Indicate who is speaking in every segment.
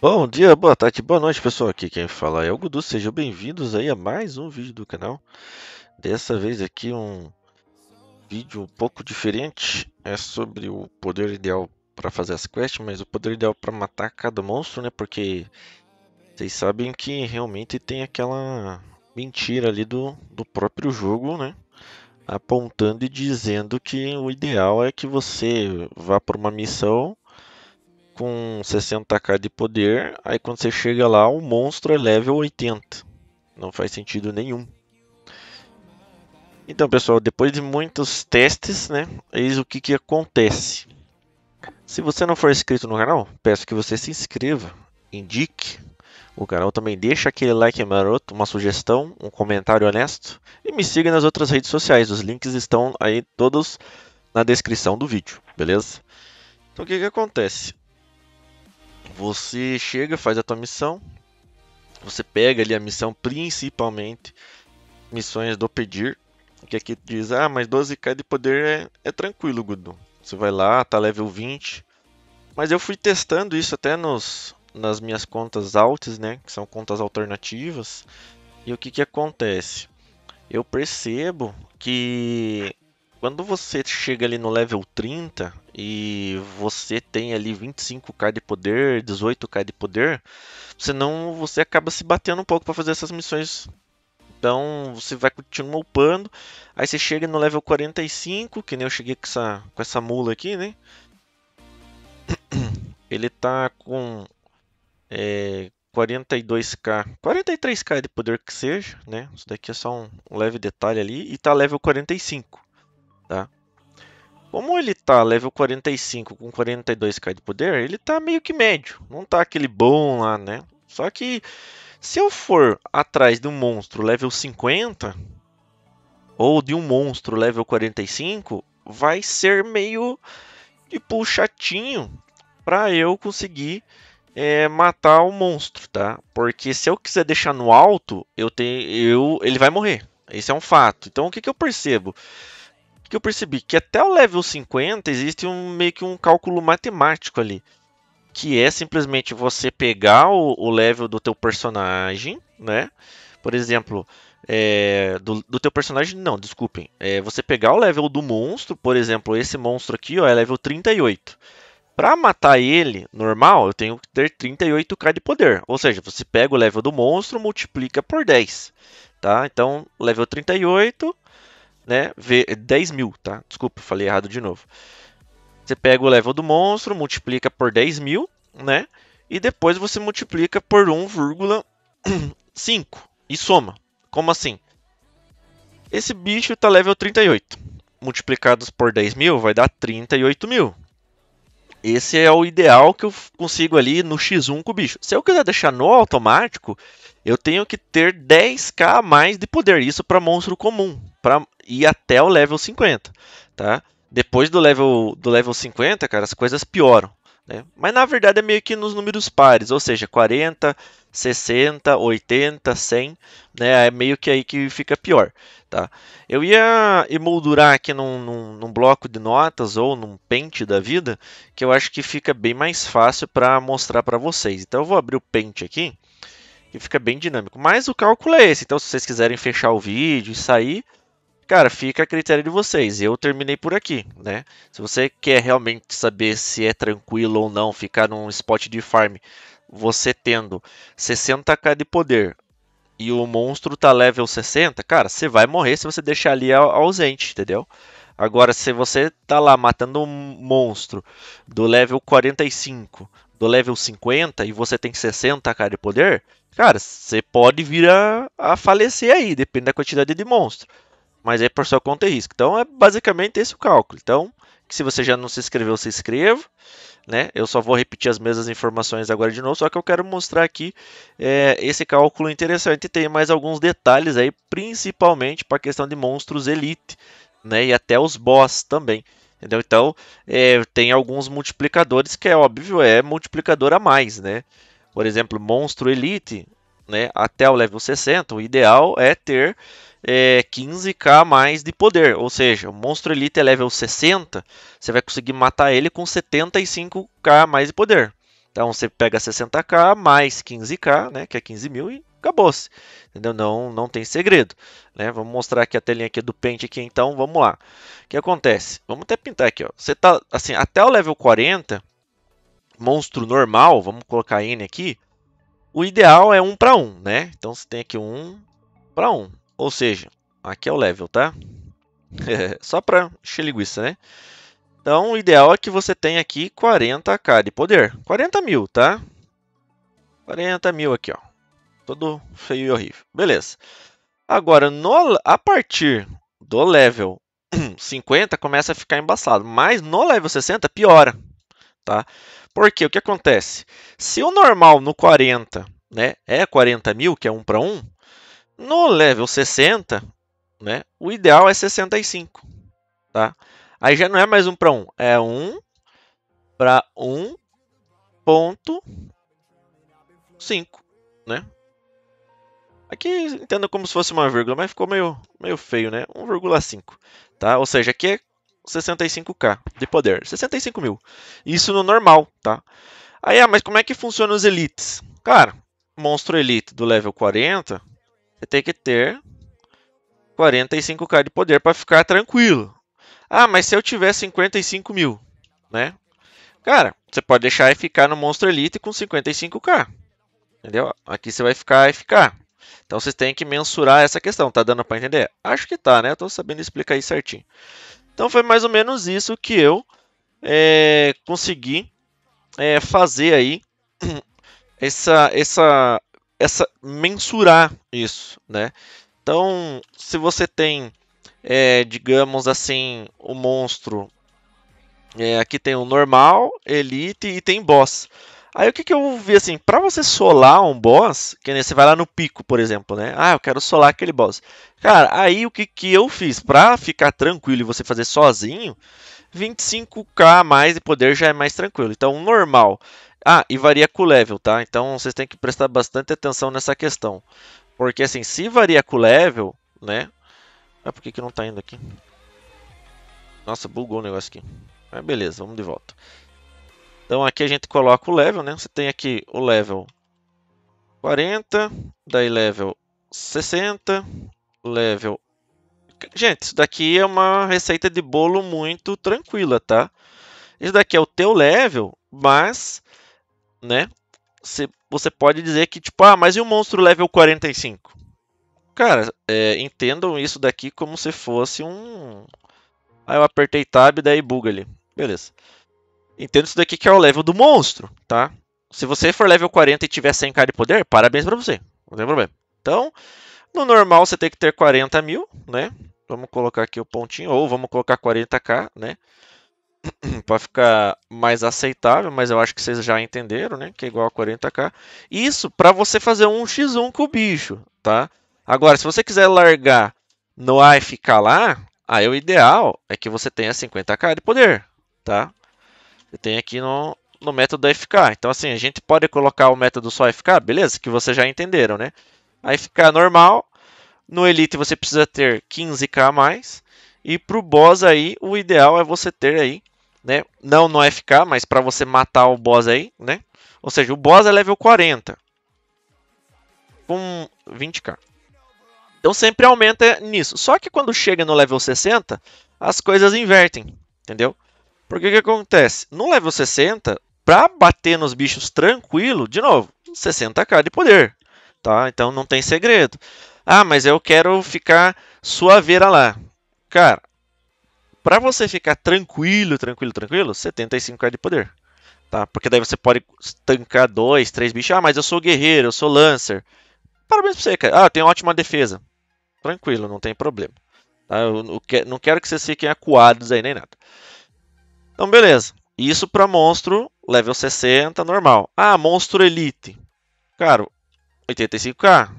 Speaker 1: Bom dia, boa tarde, boa noite pessoal, aqui quem fala é o Gudu, sejam bem-vindos aí a mais um vídeo do canal. Dessa vez aqui um vídeo um pouco diferente, é sobre o poder ideal para fazer as quests, mas o poder ideal para matar cada monstro, né, porque vocês sabem que realmente tem aquela mentira ali do, do próprio jogo, né, apontando e dizendo que o ideal é que você vá para uma missão com 60k de poder, aí quando você chega lá, o monstro é level 80. Não faz sentido nenhum. Então, pessoal, depois de muitos testes, né, eis o que, que acontece. Se você não for inscrito no canal, peço que você se inscreva, indique o canal também, deixa aquele like maroto, uma sugestão, um comentário honesto e me siga nas outras redes sociais. Os links estão aí todos na descrição do vídeo, beleza? Então o que, que acontece? Você chega, faz a tua missão, você pega ali a missão principalmente missões do pedir, que aqui diz, ah, mas 12k de poder é, é tranquilo, Gudu. Você vai lá, tá level 20. Mas eu fui testando isso até nos, nas minhas contas altas, né, que são contas alternativas. E o que que acontece? Eu percebo que quando você chega ali no level 30 e você tem ali 25k de poder, 18k de poder, senão você acaba se batendo um pouco para fazer essas missões. Então você vai continuando upando, aí você chega no level 45, que nem eu cheguei com essa, com essa mula aqui, né? Ele tá com é, 42k, 43k de poder que seja, né? Isso daqui é só um leve detalhe ali, e tá level 45. Tá? Como ele tá level 45 com 42k de poder, ele tá meio que médio. Não tá aquele bom lá, né? Só que se eu for atrás de um monstro level 50 ou de um monstro level 45, vai ser meio tipo chatinho para eu conseguir é, matar o monstro, tá? Porque se eu quiser deixar no alto, eu tenho, eu, ele vai morrer. Esse é um fato. Então o que, que eu percebo? que eu percebi que até o level 50 existe um meio que um cálculo matemático ali, que é simplesmente você pegar o, o level do teu personagem, né? Por exemplo, é, do, do teu personagem não, desculpem. É, você pegar o level do monstro, por exemplo, esse monstro aqui, ó, é level 38. Para matar ele normal, eu tenho que ter 38k de poder. Ou seja, você pega o level do monstro, multiplica por 10. Tá? Então, level 38, né? 10 é mil, tá? Desculpa, falei errado de novo. Você pega o level do monstro, multiplica por 10 mil, né? E depois você multiplica por 1,5 e soma. Como assim? Esse bicho tá level 38. Multiplicados por 10 mil vai dar 38 mil. Esse é o ideal que eu consigo ali no X1 com o bicho. Se eu quiser deixar no automático, eu tenho que ter 10k a mais de poder, isso para monstro comum, para ir até o level 50, tá? Depois do level do level 50, cara, as coisas pioram, né? Mas na verdade é meio que nos números pares, ou seja, 40, 60, 80, 100, né? É meio que aí que fica pior, tá? Eu ia emoldurar aqui num, num, num bloco de notas ou num pente da vida, que eu acho que fica bem mais fácil para mostrar para vocês. Então eu vou abrir o pente aqui que fica bem dinâmico. Mas o cálculo é esse, então se vocês quiserem fechar o vídeo e sair, cara, fica a critério de vocês. Eu terminei por aqui, né? Se você quer realmente saber se é tranquilo ou não ficar num spot de farm, você tendo 60k de poder e o monstro tá level 60, cara, você vai morrer se você deixar ali ausente, entendeu? Agora, se você tá lá matando um monstro do level 45, do level 50 e você tem 60k de poder, cara, você pode vir a, a falecer aí, depende da quantidade de monstro. Mas é por sua conta e risco. Então é basicamente esse o cálculo. Então, se você já não se inscreveu, se inscreva. Né? Eu só vou repetir as mesmas informações agora de novo, só que eu quero mostrar aqui é, esse cálculo interessante. Tem mais alguns detalhes aí, principalmente para a questão de monstros elite, né? E até os boss também. Entendeu? Então, é, tem alguns multiplicadores que é óbvio, é multiplicador a mais, né? Por exemplo, Monstro Elite, né, até o level 60, o ideal é ter é, 15k mais de poder. Ou seja, o Monstro Elite é level 60, você vai conseguir matar ele com 75k mais de poder. Então, você pega 60k mais 15k, né, que é 15 mil, e acabou-se. Entendeu? Não, não tem segredo. Né? Vamos mostrar aqui a telinha aqui do pente aqui, então, vamos lá. O que acontece? Vamos até pintar aqui, ó. Você tá, assim, até o level 40, monstro normal, vamos colocar N aqui, o ideal é 1 para 1, né? Então, você tem aqui 1 para 1. Ou seja, aqui é o level, tá? É, só para encher linguiça, né? Então, o ideal é que você tenha aqui 40k de poder. 40 mil, tá? 40 mil aqui, ó. Todo feio e horrível. Beleza. Agora, no, a partir do level 50, começa a ficar embaçado. Mas no level 60, piora. Tá? Porque o que acontece? Se o normal no 40 né, é 40 mil, que é 1 para 1, no level 60, né, o ideal é 65. Tá? Aí já não é mais 1 para 1, é 1 para 1.5, né? Aqui entenda como se fosse uma vírgula, mas ficou meio, meio feio, né? 1,5, tá? Ou seja, aqui é 65k de poder, 65 mil. Isso no normal, tá? Aí, ah, mas como é que funciona os elites? Cara, monstro elite do level 40, você tem que ter 45k de poder para ficar tranquilo. Ah, mas se eu tiver 55 mil, né? Cara, você pode deixar e ficar no monstro elite com 55k. Entendeu? Aqui você vai ficar e ficar. Então vocês têm que mensurar essa questão, tá dando para entender? Acho que tá, né? Eu tô sabendo explicar aí certinho. Então foi mais ou menos isso que eu é, consegui é, fazer aí essa, essa, essa mensurar isso, né? Então, se você tem, é, digamos assim, o monstro, é, aqui tem o normal, elite e tem boss. Aí o que, que eu vi assim, para você solar um boss, que nem você vai lá no pico, por exemplo, né? Ah, eu quero solar aquele boss. Cara, aí o que, que eu fiz para ficar tranquilo e você fazer sozinho, 25k a mais de poder já é mais tranquilo. Então, normal. Ah, e varia com o level, tá? Então vocês têm que prestar bastante atenção nessa questão. Porque assim, se varia com o level, né? Ah, por que, que não tá indo aqui? Nossa, bugou o negócio aqui. Mas ah, beleza, vamos de volta. Então aqui a gente coloca o level, né? Você tem aqui o level 40, daí level 60, level... Gente, isso daqui é uma receita de bolo muito tranquila, tá? Isso daqui é o teu level, mas, né? Você pode dizer que, tipo, ah, mas e o monstro level 45? Cara, é, entendam isso daqui como se fosse um... Aí ah, eu apertei tab, daí buga ali. Beleza. Entendo isso daqui que é o level do monstro, tá? Se você for level 40 e tiver 100k de poder, parabéns pra você. Não tem problema. Então, no normal você tem que ter 40 mil, né? Vamos colocar aqui o pontinho, ou vamos colocar 40k, né? para ficar mais aceitável, mas eu acho que vocês já entenderam, né? Que é igual a 40k. Isso para você fazer um x1 com o bicho, tá? Agora, se você quiser largar no A e ficar lá, aí o ideal é que você tenha 50k de poder, tá? tem aqui no, no método FK. Então, assim, a gente pode colocar o método só FK, beleza? Que vocês já entenderam, né? A FK é normal, no Elite você precisa ter 15k a mais. E pro boss aí, o ideal é você ter aí, né? Não no FK, mas para você matar o boss aí, né? Ou seja, o boss é level 40. Com 20k. Então sempre aumenta nisso. Só que quando chega no level 60, as coisas invertem, entendeu? Porque o que acontece? No level 60, para bater nos bichos tranquilo, de novo, 60k de poder. Tá? Então não tem segredo. Ah, mas eu quero ficar suaveira lá. Cara, para você ficar tranquilo, tranquilo, tranquilo, 75k de poder. Tá? Porque daí você pode tancar dois, três bichos. Ah, mas eu sou guerreiro, eu sou lancer. Parabéns pra você, cara. Ah, eu tenho ótima defesa. Tranquilo, não tem problema. Tá? Eu não quero que vocês fiquem acuados aí nem nada. Então, beleza. Isso para monstro level 60 normal. Ah, monstro elite. Cara, 85k.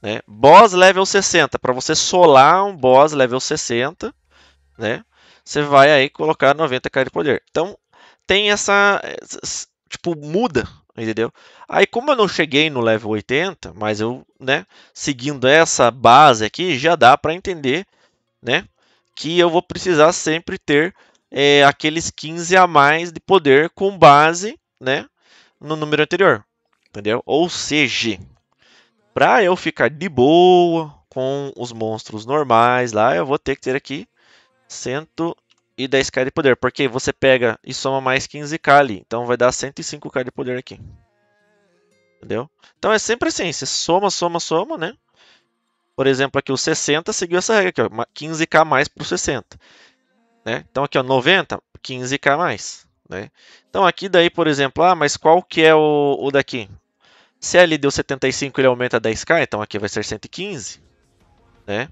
Speaker 1: Né? Boss level 60. Para você solar um boss level 60, né? Você vai aí colocar 90k de poder. Então, tem essa. Tipo, muda, entendeu? Aí, como eu não cheguei no level 80, mas eu, né, seguindo essa base aqui, já dá para entender, né? Que eu vou precisar sempre ter é, aqueles 15 a mais de poder com base né, no número anterior. Entendeu? Ou seja, para eu ficar de boa com os monstros normais lá, eu vou ter que ter aqui 110k de poder. Porque você pega e soma mais 15k ali. Então vai dar 105k de poder aqui. Entendeu? Então é sempre assim, você soma, soma, soma, né? Por exemplo, aqui o 60 seguiu essa regra aqui, ó, 15k mais pro 60. Né? Então aqui, ó, 90, 15k mais. Né? Então aqui daí, por exemplo, ah, mas qual que é o, o daqui? Se ele deu 75, ele aumenta 10k, então aqui vai ser 115, né?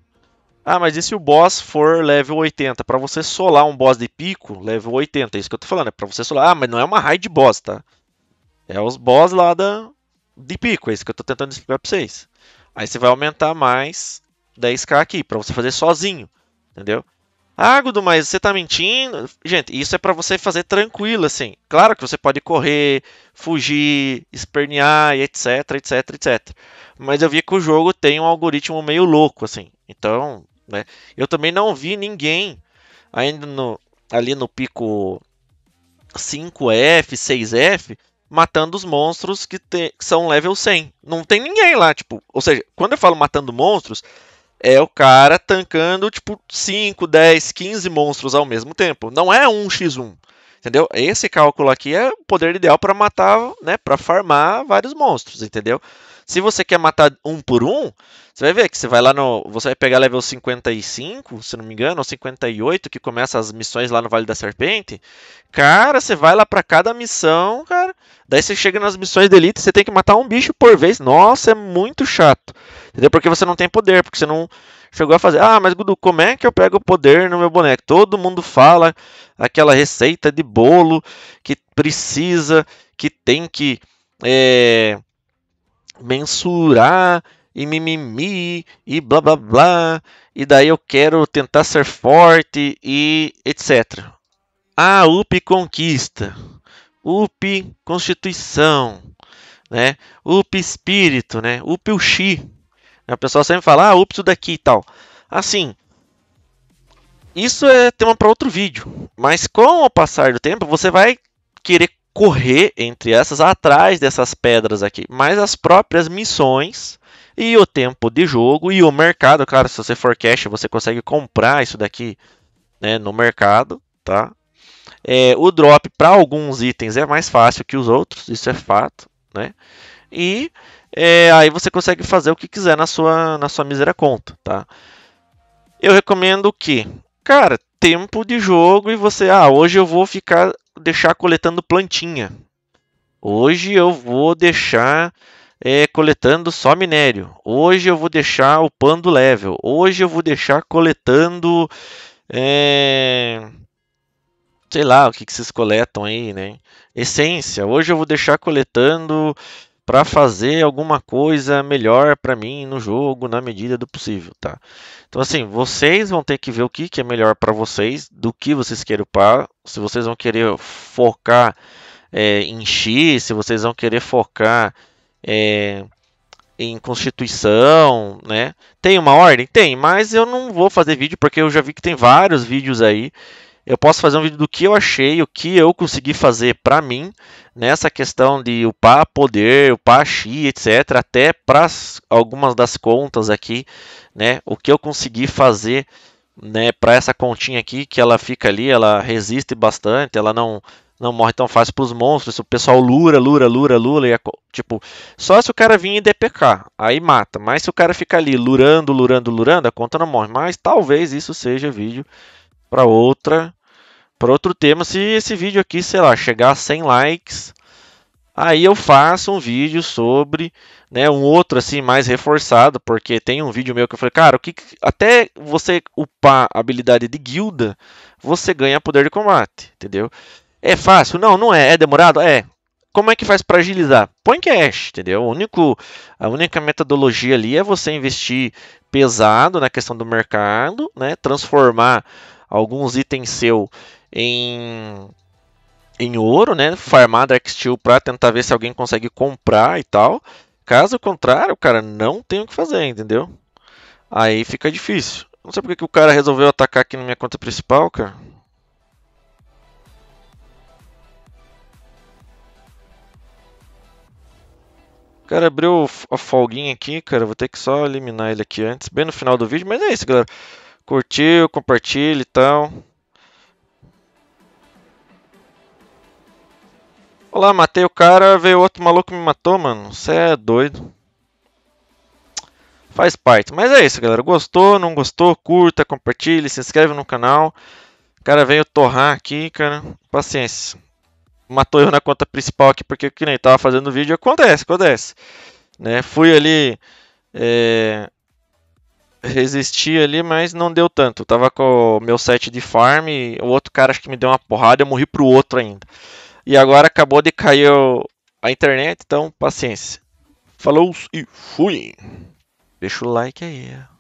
Speaker 1: Ah, mas e se o boss for level 80? Para você solar um boss de pico, level 80, é isso que eu tô falando, é para você solar. Ah, mas não é uma raid boss, tá? É os boss lá da de pico, é isso que eu tô tentando explicar para vocês. Aí você vai aumentar mais 10k aqui para você fazer sozinho, entendeu? Ah, mas você tá mentindo? Gente, isso é para você fazer tranquilo, assim. Claro que você pode correr, fugir, espernear, etc, etc, etc. Mas eu vi que o jogo tem um algoritmo meio louco, assim. Então, né? Eu também não vi ninguém ainda no, ali no pico 5F, 6F, matando os monstros que, te, que são level 100. Não tem ninguém lá, tipo. Ou seja, quando eu falo matando monstros, é o cara tancando, tipo, 5, 10, 15 monstros ao mesmo tempo. Não é 1x1. Entendeu? Esse cálculo aqui é o poder ideal para matar, né, para farmar vários monstros, entendeu? Se você quer matar um por um, você vai ver que você vai lá no. Você vai pegar level 55, se não me engano, ou 58, que começa as missões lá no Vale da Serpente. Cara, você vai lá para cada missão, cara. Daí você chega nas missões de elite, você tem que matar um bicho por vez. Nossa, é muito chato. Entendeu? Porque você não tem poder, porque você não chegou a fazer. Ah, mas Gudu, como é que eu pego o poder no meu boneco? Todo mundo fala aquela receita de bolo que precisa, que tem que. É mensurar e mimimi e blá blá blá, e daí eu quero tentar ser forte e etc. a UP conquista, UP constituição, né? UP espírito, né? UP o chi. O pessoal sempre fala, ah, UP isso daqui e tal. Assim, isso é tema para outro vídeo, mas com o passar do tempo você vai querer correr entre essas atrás dessas pedras aqui, mas as próprias missões e o tempo de jogo e o mercado, claro, se você for cash, você consegue comprar isso daqui né, no mercado, tá? É, o drop para alguns itens é mais fácil que os outros, isso é fato, né? E é, aí você consegue fazer o que quiser na sua na sua miséria conta, tá? Eu recomendo que Cara, tempo de jogo e você, ah, hoje eu vou ficar deixar coletando plantinha. Hoje eu vou deixar é, coletando só minério. Hoje eu vou deixar upando level. Hoje eu vou deixar coletando. É... Sei lá o que, que vocês coletam aí, né? Essência. Hoje eu vou deixar coletando para fazer alguma coisa melhor para mim no jogo na medida do possível, tá? Então assim, vocês vão ter que ver o que, que é melhor para vocês, do que vocês querem upar, se vocês vão querer focar é, em X, se vocês vão querer focar é, em constituição, né? Tem uma ordem? Tem, mas eu não vou fazer vídeo porque eu já vi que tem vários vídeos aí eu posso fazer um vídeo do que eu achei, o que eu consegui fazer para mim nessa questão de upar poder, upar chi, etc, até para algumas das contas aqui, né? O que eu consegui fazer, né, para essa continha aqui que ela fica ali, ela resiste bastante, ela não não morre tão fácil para os monstros. O pessoal lura, lura, lura, lura. E, tipo, só se o cara vir e DPK, aí mata. Mas se o cara ficar ali lurando, lurando, lurando, a conta não morre. Mas talvez isso seja vídeo para outra para outro tema, se esse vídeo aqui, sei lá, chegar a 100 likes, aí eu faço um vídeo sobre, né, um outro assim mais reforçado, porque tem um vídeo meu que eu falei, cara, o que até você upar a habilidade de guilda, você ganha poder de combate, entendeu? É fácil? Não, não é. É demorado? É. Como é que faz para agilizar? Põe cash, entendeu? O único, a única metodologia ali é você investir pesado na questão do mercado, né? Transformar alguns itens seu em em ouro, né? Farmar Dark Steel para tentar ver se alguém consegue comprar e tal. Caso contrário, cara, não tem o que fazer, entendeu? Aí fica difícil. Não sei porque que o cara resolveu atacar aqui na minha conta principal, cara. O cara abriu a folguinha aqui, cara. Vou ter que só eliminar ele aqui antes, bem no final do vídeo. Mas é isso, galera curtiu, compartilha, e então. tal. Olá, matei o cara, veio outro maluco me matou, mano. Você é doido. Faz parte. Mas é isso, galera. Gostou, não gostou, curta, compartilhe, se inscreve no canal. O cara veio torrar aqui, cara. Paciência. Matou eu na conta principal aqui, porque que nem tava fazendo vídeo. Acontece, acontece. Né? Fui ali... É resisti ali, mas não deu tanto. Eu tava com o meu set de farm, o outro cara acho que me deu uma porrada, eu morri pro outro ainda. E agora acabou de cair a internet, então paciência. Falou e fui. Deixa o like aí.